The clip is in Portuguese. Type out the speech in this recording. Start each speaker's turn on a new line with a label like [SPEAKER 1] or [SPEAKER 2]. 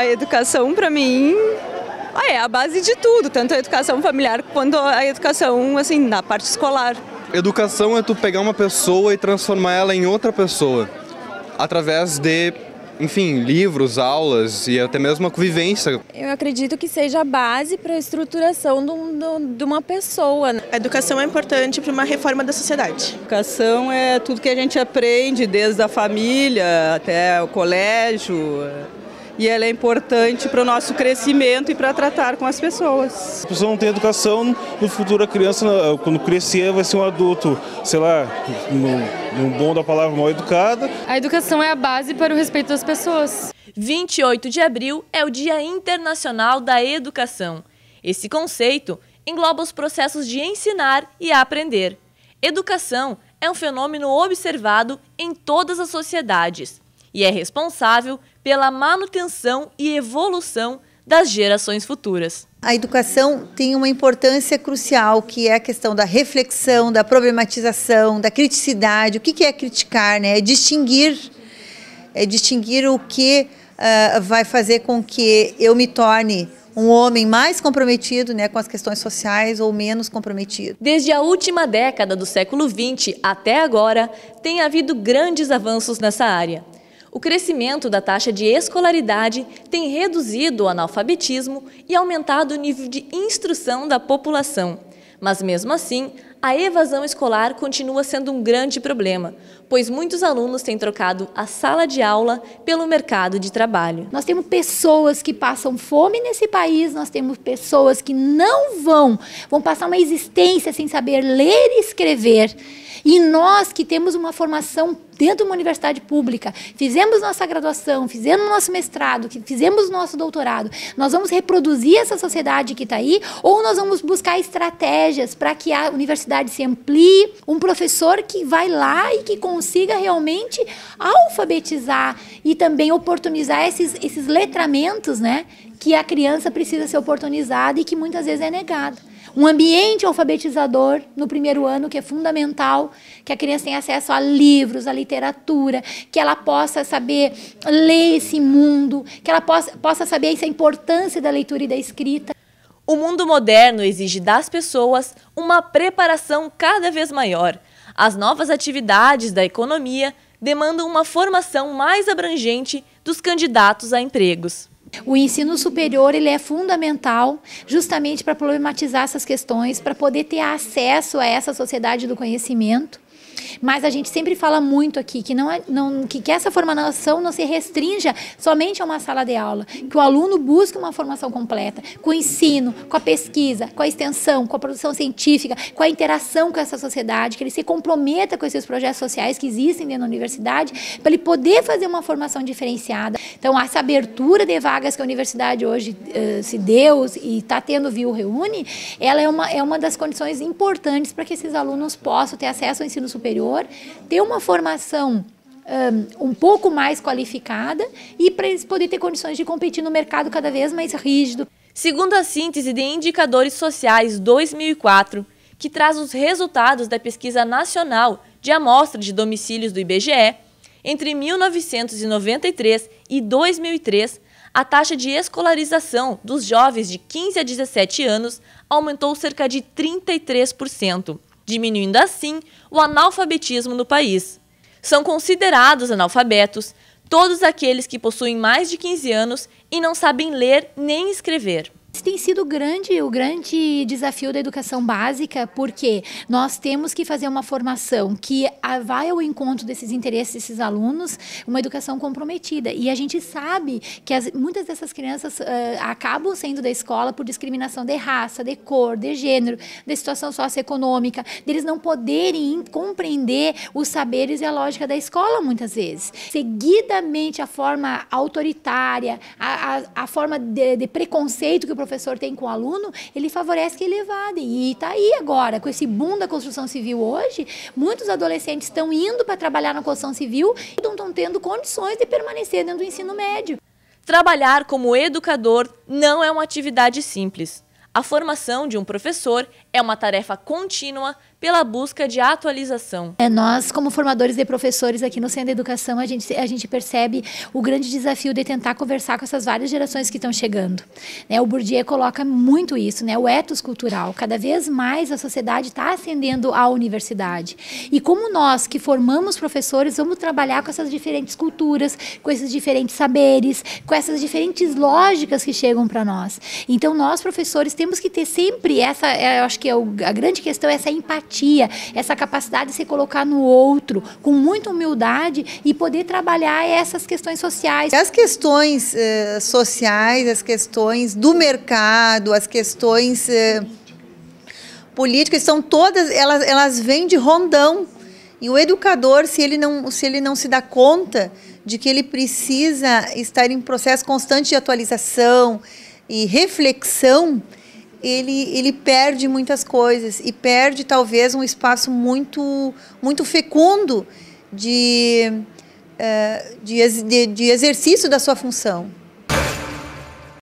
[SPEAKER 1] a educação para mim ah, é a base de tudo, tanto a educação familiar quanto a educação assim na parte escolar.
[SPEAKER 2] Educação é tu pegar uma pessoa e transformar ela em outra pessoa através de enfim, livros, aulas e até mesmo a convivência.
[SPEAKER 1] Eu acredito que seja a base para a estruturação de, um, de uma pessoa. Né? A educação é importante para uma reforma da sociedade. educação é tudo que a gente
[SPEAKER 2] aprende, desde a família até o colégio, e ela é importante para o nosso crescimento e para tratar com as pessoas. a pessoa não tem educação, no futuro a criança, eh, quando crescer, vai ser um adulto, sei lá, no, no bom da
[SPEAKER 1] palavra, mal educada. A educação é a base para o respeito das pessoas. 28 de abril é o Dia Internacional da Educação. Esse conceito engloba os processos de ensinar e aprender. Educação é um fenômeno observado em todas as sociedades e é responsável pela manutenção e evolução das gerações futuras.
[SPEAKER 2] A educação tem uma importância crucial, que é a questão da reflexão, da problematização, da criticidade. O que é criticar? Né? É distinguir, é distinguir o que uh, vai fazer com que eu me torne um homem mais comprometido né, com as questões sociais ou menos comprometido.
[SPEAKER 1] Desde a última década do século XX até agora, tem havido grandes avanços nessa área. O crescimento da taxa de escolaridade tem reduzido o analfabetismo e aumentado o nível de instrução da população. Mas mesmo assim, a evasão escolar continua sendo um grande problema, pois muitos alunos têm trocado a sala de aula pelo mercado de trabalho. Nós temos pessoas
[SPEAKER 3] que passam fome nesse país, nós temos pessoas que não vão, vão passar uma existência sem saber ler e escrever. E nós que temos uma formação dentro de uma universidade pública, fizemos nossa graduação, fizemos nosso mestrado, fizemos nosso doutorado, nós vamos reproduzir essa sociedade que está aí ou nós vamos buscar estratégias para que a universidade se amplie, um professor que vai lá e que consiga realmente alfabetizar e também oportunizar esses, esses letramentos, né? Que a criança precisa ser oportunizada e que muitas vezes é negado. Um ambiente alfabetizador no primeiro ano, que é fundamental, que a criança tenha acesso a livros, a literatura, que ela possa saber ler esse mundo, que ela possa, possa saber essa importância da leitura e da escrita. O mundo moderno exige das pessoas
[SPEAKER 1] uma preparação cada vez maior. As novas atividades da economia demandam uma formação mais abrangente dos candidatos a empregos.
[SPEAKER 3] O ensino superior ele é fundamental justamente para problematizar essas questões, para poder ter acesso a essa sociedade do conhecimento. Mas a gente sempre fala muito aqui que não, é, não que, que essa formação não se restrinja somente a uma sala de aula, que o aluno busque uma formação completa, com o ensino, com a pesquisa, com a extensão, com a produção científica, com a interação com essa sociedade, que ele se comprometa com esses projetos sociais que existem dentro da universidade, para ele poder fazer uma formação diferenciada. Então, essa abertura de vagas que a universidade hoje uh, se deu e está tendo viu Reúne, ela é uma, é uma das condições importantes para que esses alunos possam ter acesso ao ensino superior superior, ter uma formação hum, um pouco mais qualificada e para eles poderem ter condições de competir no mercado cada vez mais rígido. Segundo a síntese de Indicadores Sociais 2004,
[SPEAKER 1] que traz os resultados da pesquisa nacional de amostra de domicílios do IBGE, entre 1993 e 2003, a taxa de escolarização dos jovens de 15 a 17 anos aumentou cerca de 33% diminuindo assim o analfabetismo no país. São considerados analfabetos todos aqueles que possuem mais de 15 anos e não
[SPEAKER 3] sabem ler nem escrever. Esse tem sido grande, o grande desafio da educação básica, porque nós temos que fazer uma formação que vai ao encontro desses interesses desses alunos, uma educação comprometida. E a gente sabe que as, muitas dessas crianças uh, acabam saindo da escola por discriminação de raça, de cor, de gênero, de situação socioeconômica, deles não poderem compreender os saberes e a lógica da escola muitas vezes. Seguidamente, a forma autoritária, a, a, a forma de, de preconceito que o professor tem com o aluno, ele favorece que ele evade. E está aí agora, com esse boom da construção civil hoje, muitos adolescentes estão indo para trabalhar na construção civil e não estão tendo condições de permanecer dentro do ensino médio. Trabalhar como
[SPEAKER 1] educador não é uma atividade simples. A formação de um professor é uma tarefa contínua pela busca de atualização.
[SPEAKER 3] É, nós, como formadores de professores aqui no Centro de Educação, a gente, a gente percebe o grande desafio de tentar conversar com essas várias gerações que estão chegando. Né, o Bourdieu coloca muito isso, né, o etos cultural. Cada vez mais a sociedade está ascendendo à universidade. E como nós, que formamos professores, vamos trabalhar com essas diferentes culturas, com esses diferentes saberes, com essas diferentes lógicas que chegam para nós. Então, nós, professores, temos temos que ter sempre essa, é, eu acho que é o, a grande questão, é essa empatia, essa capacidade de se colocar no outro com muita
[SPEAKER 2] humildade e poder trabalhar essas questões sociais. As questões eh, sociais, as questões do mercado, as questões eh, políticas, são todas, elas, elas vêm de rondão. E o educador, se ele não se, ele não se dá conta de que ele precisa estar em processo constante de atualização e reflexão, ele, ele perde muitas coisas e perde talvez um espaço muito, muito fecundo de, eh, de, de exercício da sua função.